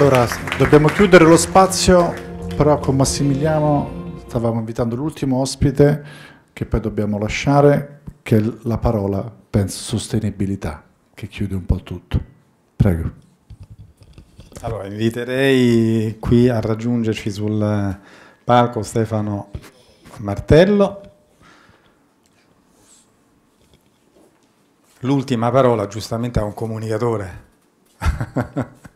Allora, dobbiamo chiudere lo spazio, però con Massimiliano stavamo invitando l'ultimo ospite che poi dobbiamo lasciare, che è la parola, penso, sostenibilità, che chiude un po' tutto. Prego. Allora, inviterei qui a raggiungerci sul palco Stefano Martello. L'ultima parola giustamente a un comunicatore.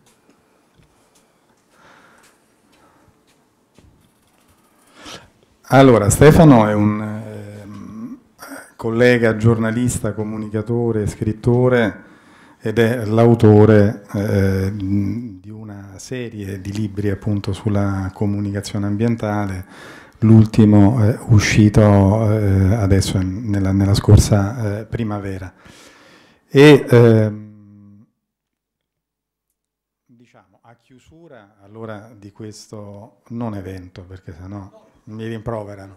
Allora, Stefano è un eh, collega giornalista, comunicatore, scrittore ed è l'autore eh, di una serie di libri appunto sulla comunicazione ambientale, l'ultimo eh, uscito eh, adesso nella, nella scorsa eh, primavera. E, ehm, diciamo, a chiusura allora di questo non evento, perché sennò... No mi rimproverano.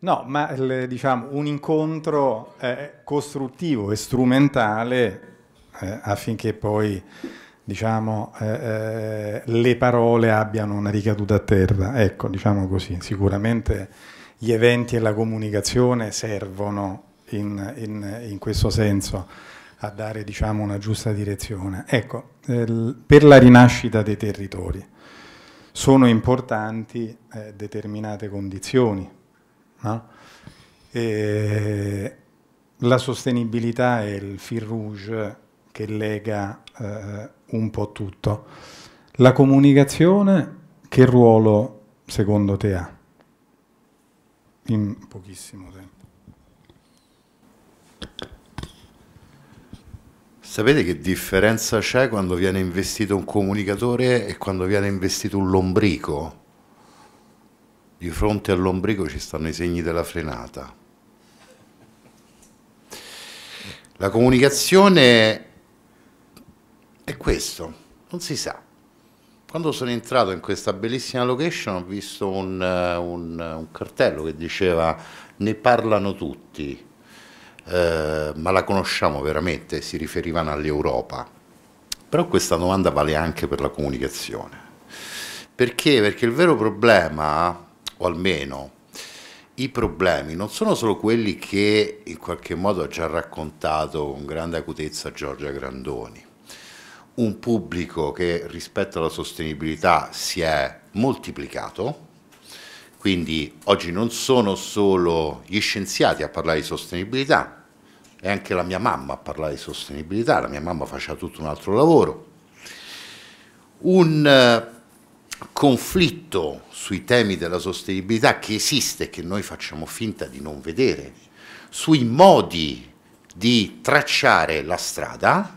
No, ma diciamo, un incontro eh, costruttivo e strumentale eh, affinché poi diciamo, eh, eh, le parole abbiano una ricaduta a terra. Ecco, diciamo così, sicuramente gli eventi e la comunicazione servono in, in, in questo senso a dare diciamo, una giusta direzione. Ecco, eh, per la rinascita dei territori sono importanti eh, determinate condizioni. No? la sostenibilità è il fil rouge che lega eh, un po' tutto. La comunicazione che ruolo secondo te ha? In pochissimo tempo. Sapete che differenza c'è quando viene investito un comunicatore e quando viene investito un lombrico? Di fronte al lombrico ci stanno i segni della frenata. La comunicazione è questo, non si sa. Quando sono entrato in questa bellissima location ho visto un, eh, un, un cartello che diceva ne parlano tutti eh, ma la conosciamo veramente? Si riferivano all'Europa. Però questa domanda vale anche per la comunicazione. Perché? Perché il vero problema, o almeno i problemi, non sono solo quelli che in qualche modo ha già raccontato con grande acutezza Giorgia Grandoni. Un pubblico che rispetto alla sostenibilità si è moltiplicato, quindi oggi non sono solo gli scienziati a parlare di sostenibilità, è anche la mia mamma a parlare di sostenibilità, la mia mamma faceva tutto un altro lavoro. Un eh, conflitto sui temi della sostenibilità che esiste e che noi facciamo finta di non vedere, sui modi di tracciare la strada,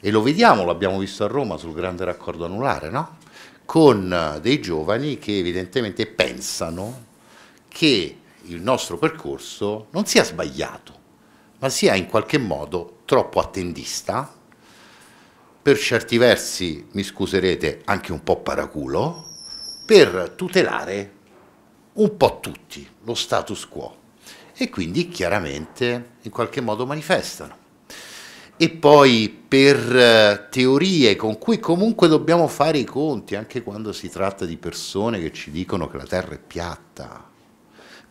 e lo vediamo, l'abbiamo visto a Roma sul grande raccordo anulare, no? con eh, dei giovani che evidentemente pensano che il nostro percorso non sia sbagliato, ma sia in qualche modo troppo attendista, per certi versi, mi scuserete, anche un po' paraculo, per tutelare un po' tutti lo status quo e quindi chiaramente in qualche modo manifestano. E poi per eh, teorie con cui comunque dobbiamo fare i conti, anche quando si tratta di persone che ci dicono che la Terra è piatta,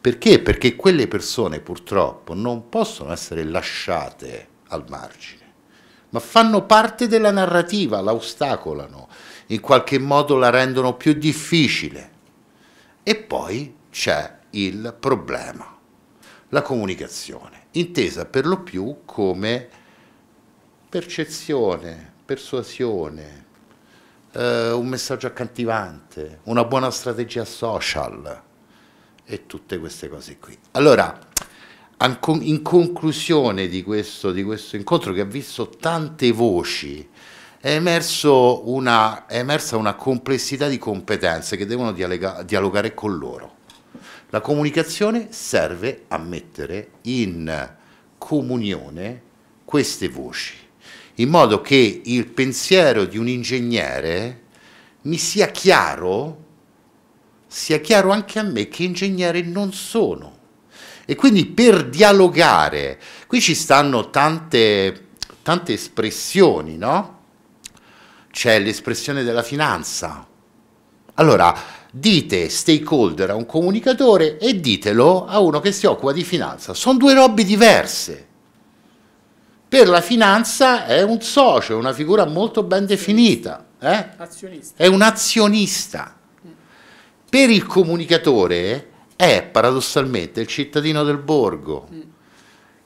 perché? Perché quelle persone purtroppo non possono essere lasciate al margine, ma fanno parte della narrativa, la ostacolano, in qualche modo la rendono più difficile. E poi c'è il problema, la comunicazione, intesa per lo più come percezione, persuasione, eh, un messaggio accantivante, una buona strategia social e tutte queste cose qui. Allora, in conclusione di questo, di questo incontro che ha visto tante voci, è, una, è, emersa una complessità di competenze che devono dialoga, dialogare con loro. La comunicazione serve a mettere in comunione queste voci, in modo che il pensiero di un ingegnere mi sia chiaro sia chiaro anche a me che ingegnere non sono. E quindi per dialogare, qui ci stanno tante, tante espressioni, no? C'è l'espressione della finanza. Allora, dite stakeholder a un comunicatore e ditelo a uno che si occupa di finanza. Sono due robe diverse. Per la finanza è un socio, è una figura molto ben definita. Eh? È un azionista per il comunicatore è paradossalmente il cittadino del borgo, mm.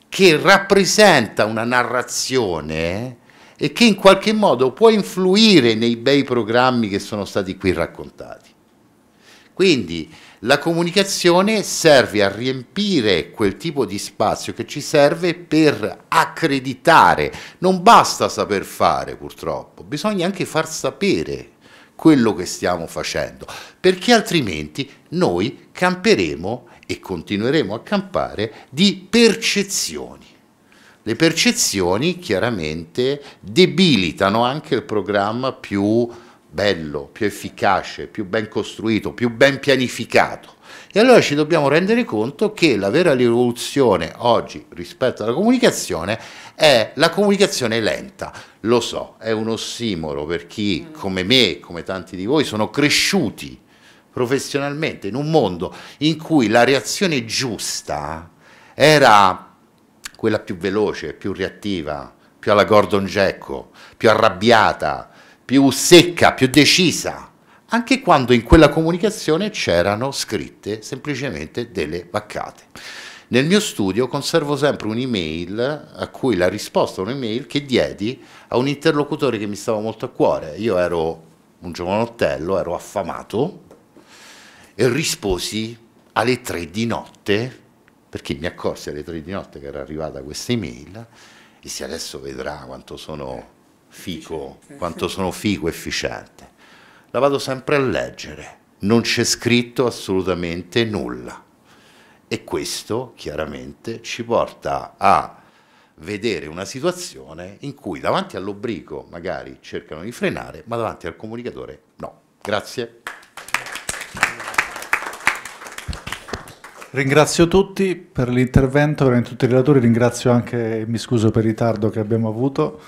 che rappresenta una narrazione e che in qualche modo può influire nei bei programmi che sono stati qui raccontati. Quindi la comunicazione serve a riempire quel tipo di spazio che ci serve per accreditare. Non basta saper fare purtroppo, bisogna anche far sapere quello che stiamo facendo, perché altrimenti noi camperemo e continueremo a campare di percezioni. Le percezioni chiaramente debilitano anche il programma più bello, più efficace, più ben costruito, più ben pianificato. E allora ci dobbiamo rendere conto che la vera rivoluzione oggi rispetto alla comunicazione è la comunicazione lenta. Lo so, è un ossimoro per chi come me, come tanti di voi, sono cresciuti professionalmente in un mondo in cui la reazione giusta era quella più veloce, più reattiva, più alla Gordon Gecko, più arrabbiata, più secca, più decisa, anche quando in quella comunicazione c'erano scritte semplicemente delle baccate. Nel mio studio conservo sempre un'email a cui la risposta a un'email che diedi a un interlocutore che mi stava molto a cuore. Io ero un giovanottello, ero affamato e risposi alle tre di notte, perché mi accorsi alle tre di notte che era arrivata questa email, e se adesso vedrà quanto sono fico, quanto sono fico efficiente. La vado sempre a leggere, non c'è scritto assolutamente nulla. E questo chiaramente ci porta a vedere una situazione in cui davanti all'obbrigo magari cercano di frenare, ma davanti al comunicatore no. Grazie. Ringrazio tutti per l'intervento, ringrazio tutti i relatori, ringrazio anche, mi scuso per il ritardo che abbiamo avuto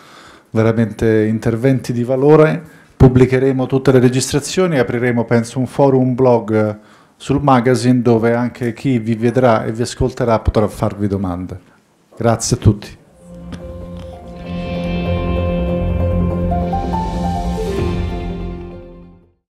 veramente interventi di valore, pubblicheremo tutte le registrazioni, apriremo penso un forum, un blog sul magazine dove anche chi vi vedrà e vi ascolterà potrà farvi domande. Grazie a tutti.